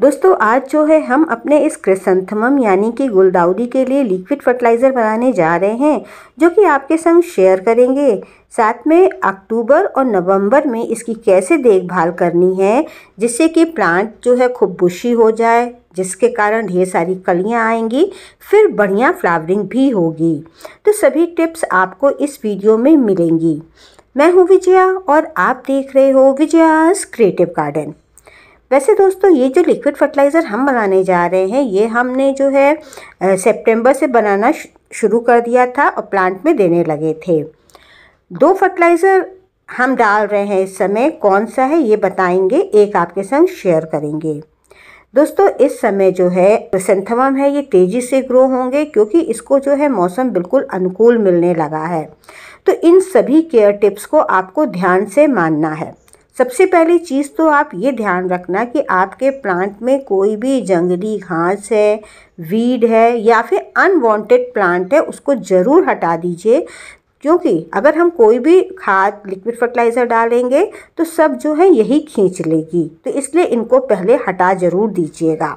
दोस्तों आज जो है हम अपने इस क्रिसंथमम यानी कि गुलदाउदी के लिए लिक्विड फर्टिलाइज़र बनाने जा रहे हैं जो कि आपके संग शेयर करेंगे साथ में अक्टूबर और नवंबर में इसकी कैसे देखभाल करनी है जिससे कि प्लांट जो है खूब बुशी हो जाए जिसके कारण ढेर सारी कलियां आएंगी फिर बढ़िया फ्लावरिंग भी होगी तो सभी टिप्स आपको इस वीडियो में मिलेंगी मैं हूँ विजया और आप देख रहे हो विजयास क्रिएटिव गार्डन वैसे दोस्तों ये जो लिक्विड फर्टिलाइज़र हम बनाने जा रहे हैं ये हमने जो है सितंबर से बनाना शुरू कर दिया था और प्लांट में देने लगे थे दो फर्टिलाइज़र हम डाल रहे हैं इस समय कौन सा है ये बताएंगे एक आपके संग शेयर करेंगे दोस्तों इस समय जो है सेंथवम है ये तेज़ी से ग्रो होंगे क्योंकि इसको जो है मौसम बिल्कुल अनुकूल मिलने लगा है तो इन सभी केयर टिप्स को आपको ध्यान से मानना है सबसे पहली चीज़ तो आप ये ध्यान रखना कि आपके प्लांट में कोई भी जंगली घास है वीड है या फिर अनवांटेड प्लांट है उसको ज़रूर हटा दीजिए क्योंकि अगर हम कोई भी खाद लिक्विड फर्टिलाइज़र डालेंगे तो सब जो है यही खींच लेगी तो इसलिए इनको पहले हटा ज़रूर दीजिएगा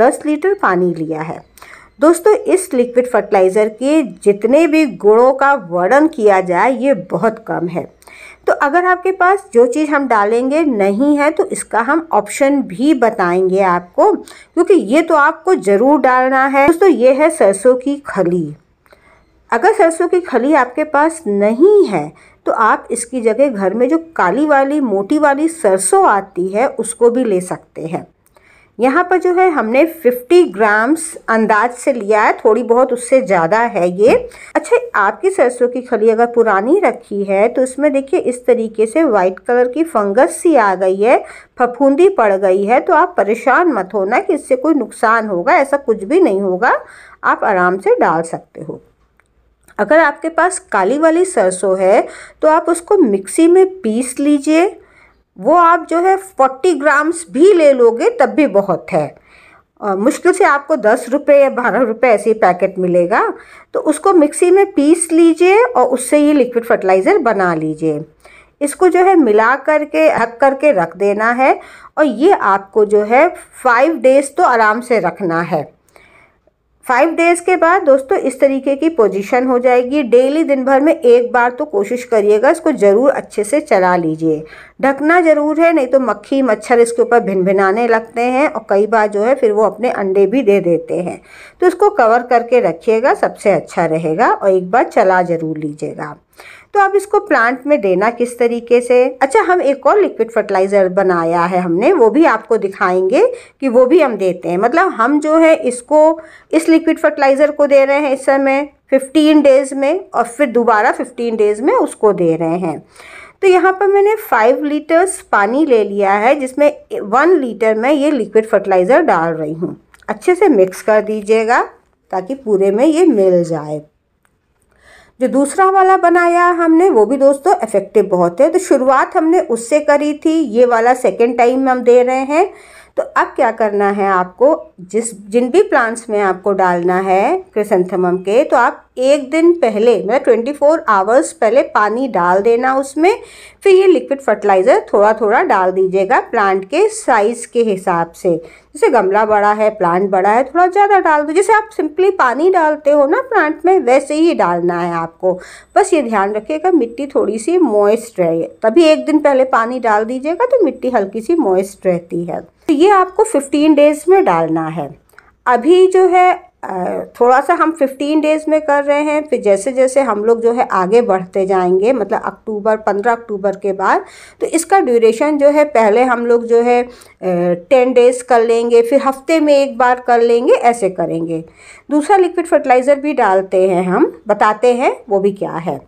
दस लीटर पानी लिया है दोस्तों इस लिक्विड फर्टिलाइज़र के जितने भी गुणों का वर्णन किया जाए ये बहुत कम है तो अगर आपके पास जो चीज़ हम डालेंगे नहीं है तो इसका हम ऑप्शन भी बताएंगे आपको क्योंकि ये तो आपको ज़रूर डालना है दोस्तों ये है सरसों की खली अगर सरसों की खली आपके पास नहीं है तो आप इसकी जगह घर में जो काली वाली मोटी वाली सरसों आती है उसको भी ले सकते हैं यहाँ पर जो है हमने 50 ग्राम्स अंदाज से लिया है थोड़ी बहुत उससे ज़्यादा है ये अच्छा आपकी सरसों की खली अगर पुरानी रखी है तो इसमें देखिए इस तरीके से वाइट कलर की फंगस सी आ गई है फफूंदी पड़ गई है तो आप परेशान मत होना कि इससे कोई नुकसान होगा ऐसा कुछ भी नहीं होगा आप आराम से डाल सकते हो अगर आपके पास काली वाली सरसों है तो आप उसको मिक्सी में पीस लीजिए वो आप जो है फोर्टी ग्राम्स भी ले लोगे तब भी बहुत है मुश्किल से आपको दस रुपये या बारह रुपये ऐसे पैकेट मिलेगा तो उसको मिक्सी में पीस लीजिए और उससे ये लिक्विड फर्टिलाइज़र बना लीजिए इसको जो है मिला करके हक करके रख देना है और ये आपको जो है फाइव डेज़ तो आराम से रखना है फाइव डेज के बाद दोस्तों इस तरीके की पोजीशन हो जाएगी डेली दिन भर में एक बार तो कोशिश करिएगा इसको ज़रूर अच्छे से चला लीजिए ढकना ज़रूर है नहीं तो मक्खी मच्छर इसके ऊपर भिन भिनाने लगते हैं और कई बार जो है फिर वो अपने अंडे भी दे देते हैं तो इसको कवर करके रखिएगा सबसे अच्छा रहेगा और एक बार चला ज़रूर लीजिएगा तो अब इसको प्लांट में देना किस तरीके से अच्छा हम एक और लिक्विड फर्टिलाइज़र बनाया है हमने वो भी आपको दिखाएंगे कि वो भी हम देते हैं मतलब हम जो है इसको इस लिक्विड फर्टिलाइज़र को दे रहे हैं इस समय 15 डेज़ में और फिर दोबारा 15 डेज़ में उसको दे रहे हैं तो यहाँ पर मैंने फाइव लीटर्स पानी ले लिया है जिसमें वन लीटर में ये लिक्विड फर्टिलाइज़र डाल रही हूँ अच्छे से मिक्स कर दीजिएगा ताकि पूरे में ये मिल जाए जो दूसरा वाला बनाया हमने वो भी दोस्तों इफेक्टिव बहुत है तो शुरुआत हमने उससे करी थी ये वाला सेकेंड टाइम हम दे रहे हैं तो अब क्या करना है आपको जिस जिन भी प्लांट्स में आपको डालना है क्रिसेंथमम के तो आप एक दिन पहले मतलब ट्वेंटी फोर आवर्स पहले पानी डाल देना उसमें फिर ये लिक्विड फर्टिलाइज़र थोड़ा थोड़ा डाल दीजिएगा प्लांट के साइज़ के हिसाब से जैसे गमला बड़ा है प्लांट बड़ा है थोड़ा ज़्यादा डाल दो जैसे आप सिंपली पानी डालते हो ना प्लांट में वैसे ही डालना है आपको बस ये ध्यान रखिएगा मिट्टी थोड़ी सी मॉइस्ट रहे तभी एक दिन पहले पानी डाल दीजिएगा तो मिट्टी हल्की सी मॉइस्ट रहती है तो ये आपको 15 डेज़ में डालना है अभी जो है थोड़ा सा हम 15 डेज़ में कर रहे हैं फिर जैसे जैसे हम लोग जो है आगे बढ़ते जाएंगे मतलब अक्टूबर 15 अक्टूबर के बाद तो इसका ड्यूरेशन जो है पहले हम लोग जो है टेन डेज़ कर लेंगे फिर हफ्ते में एक बार कर लेंगे ऐसे करेंगे दूसरा लिक्विड फर्टिलाइज़र भी डालते हैं हम बताते हैं वो भी क्या है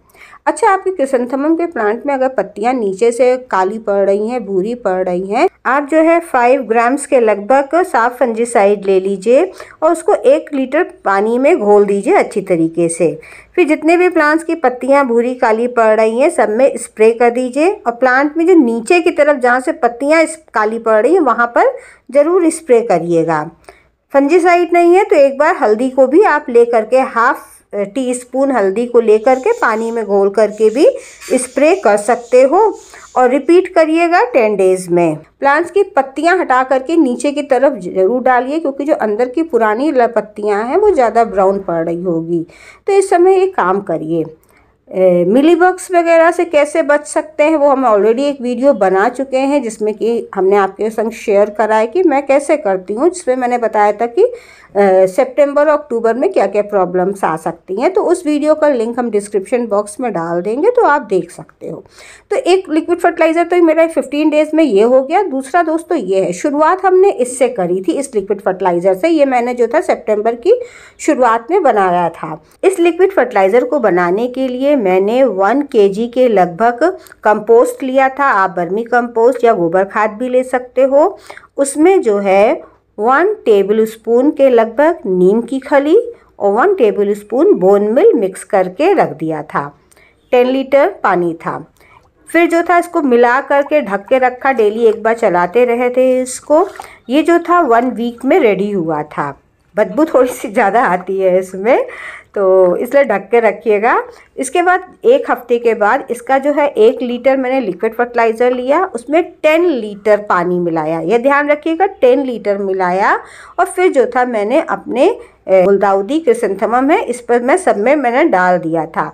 अच्छा आपके क्रिसंथमम के प्लांट में अगर पत्तियां नीचे से काली पड़ रही हैं भूरी पड़ रही हैं आप जो है फाइव ग्राम्स के लगभग साफ फंजीसाइड ले लीजिए और उसको एक लीटर पानी में घोल दीजिए अच्छी तरीके से फिर जितने भी प्लांट्स की पत्तियां भूरी काली पड़ रही हैं सब में स्प्रे कर दीजिए और प्लांट में जो नीचे की तरफ जहाँ से पत्तियाँ काली पड़ रही हैं वहाँ पर ज़रूर स्प्रे करिएगा फंजीसाइड नहीं है तो एक बार हल्दी को भी आप ले करके हाफ टीस्पून हल्दी को लेकर के पानी में घोल करके भी स्प्रे कर सकते हो और रिपीट करिएगा टेन डेज में प्लांट्स की पत्तियां हटा करके नीचे की तरफ जरूर डालिए क्योंकि जो अंदर की पुरानी पत्तियां हैं वो ज़्यादा ब्राउन पड़ रही होगी तो इस समय ये काम करिए बक्स वगैरह से कैसे बच सकते हैं वो हम ऑलरेडी एक वीडियो बना चुके हैं जिसमें कि हमने आपके संग शेयर करा है कि मैं कैसे करती हूँ जिसमें मैंने बताया था कि सितंबर अक्टूबर में क्या क्या प्रॉब्लम्स आ सकती हैं तो उस वीडियो का लिंक हम डिस्क्रिप्शन बॉक्स में डाल देंगे तो आप देख सकते हो तो एक लिक्विड फर्टिलाइज़र तो मेरा फिफ्टीन डेज़ में ये हो गया दूसरा दोस्तों ये है शुरुआत हमने इससे करी थी इस लिक्विड फर्टिलाइज़र से ये मैंने जो था सेप्टेम्बर की शुरुआत में बनाया था इस लिक्विड फर्टिलाइज़र को बनाने के लिए मैंने वन के के लगभग कंपोस्ट लिया था आप बर्मी कंपोस्ट या गोबर खाद भी ले सकते हो उसमें जो है वन टेबल स्पून के लगभग नीम की खली और one tablespoon bone meal mix करके रख दिया था टेन लीटर पानी था फिर जो था इसको मिला करके ढक के रखा डेली एक बार चलाते रहे थे इसको ये जो था वन वीक में रेडी हुआ था बदबू थोड़ी सी ज़्यादा आती है इसमें तो इसलिए ढक के रखिएगा इसके बाद एक हफ्ते के बाद इसका जो है एक लीटर मैंने लिक्विड फर्टिलाइज़र लिया उसमें टेन लीटर पानी मिलाया यह ध्यान रखिएगा टेन लीटर मिलाया और फिर जो था मैंने अपने गुलदाउदी क्रिसेंथमम है इस पर मैं सब में मैंने डाल दिया था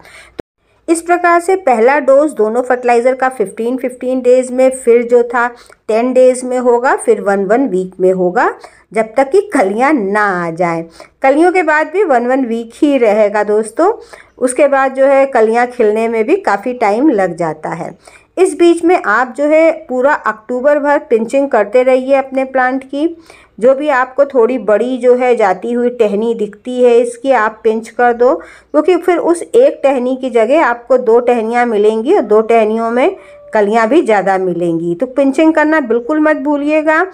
इस प्रकार से पहला डोज दोनों फर्टिलाइज़र का 15 15 डेज में फिर जो था 10 डेज में होगा फिर वन वन वीक में होगा जब तक कि कलियां ना आ जाए कलियों के बाद भी वन वन वीक ही रहेगा दोस्तों उसके बाद जो है कलियाँ खिलने में भी काफ़ी टाइम लग जाता है इस बीच में आप जो है पूरा अक्टूबर भर पिंचिंग करते रहिए अपने प्लांट की जो भी आपको थोड़ी बड़ी जो है जाती हुई टहनी दिखती है इसकी आप पिंच कर दो क्योंकि तो फिर उस एक टहनी की जगह आपको दो टहनियाँ मिलेंगी और दो टहनियों में कलियाँ भी ज़्यादा मिलेंगी तो पिंचिंग करना बिल्कुल मत भूलिएगा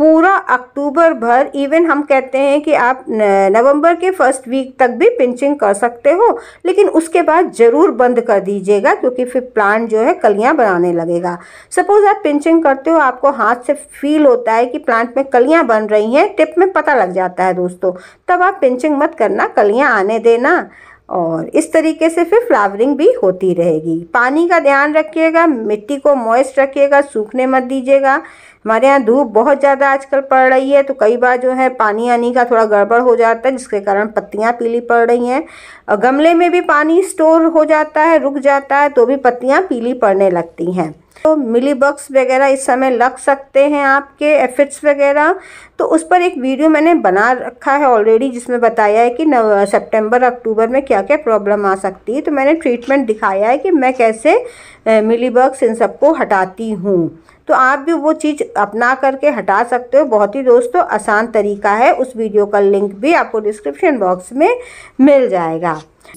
पूरा अक्टूबर भर इवन हम कहते हैं कि आप नवंबर के फर्स्ट वीक तक भी पिंचिंग कर सकते हो लेकिन उसके बाद ज़रूर बंद कर दीजिएगा क्योंकि फिर प्लांट जो है कलियां बनाने लगेगा सपोज़ आप पिंचिंग करते हो आपको हाथ से फील होता है कि प्लांट में कलियां बन रही हैं टिप में पता लग जाता है दोस्तों तब आप पिंचिंग मत करना कलियाँ आने देना और इस तरीके से फिर फ्लावरिंग भी होती रहेगी पानी का ध्यान रखिएगा मिट्टी को मॉइस्ट रखिएगा सूखने मत दीजिएगा हमारे यहाँ धूप बहुत ज़्यादा आजकल पड़ रही है तो कई बार जो है पानी आनी का थोड़ा गड़बड़ हो जाता है जिसके कारण पत्तियाँ पीली पड़ रही हैं और गमले में भी पानी स्टोर हो जाता है रुक जाता है तो भी पत्तियाँ पीली पड़ने लगती हैं तो मिली बक्स वगैरह इस समय लग सकते हैं आपके एफिट्स वगैरह तो उस पर एक वीडियो मैंने बना रखा है ऑलरेडी जिसमें बताया है कि नव सितंबर अक्टूबर में क्या क्या प्रॉब्लम आ सकती है तो मैंने ट्रीटमेंट दिखाया है कि मैं कैसे मिली इन सबको हटाती हूँ तो आप भी वो चीज़ अपना करके हटा सकते हो बहुत ही दोस्तों आसान तरीका है उस वीडियो का लिंक भी आपको डिस्क्रिप्शन बॉक्स में मिल जाएगा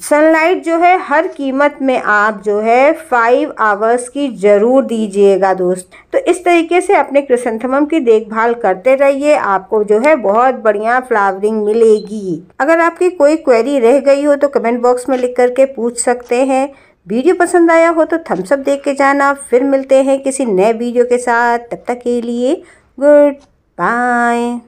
सनलाइट जो है हर कीमत में आप जो है फाइव आवर्स की ज़रूर दीजिएगा दोस्त तो इस तरीके से अपने क्रिसेंथमम की देखभाल करते रहिए आपको जो है बहुत बढ़िया फ्लावरिंग मिलेगी अगर आपकी कोई क्वेरी रह गई हो तो कमेंट बॉक्स में लिख करके पूछ सकते हैं वीडियो पसंद आया हो तो थम्सअप दे के जाना फिर मिलते हैं किसी नए वीडियो के साथ तब तक के लिए गुड बाय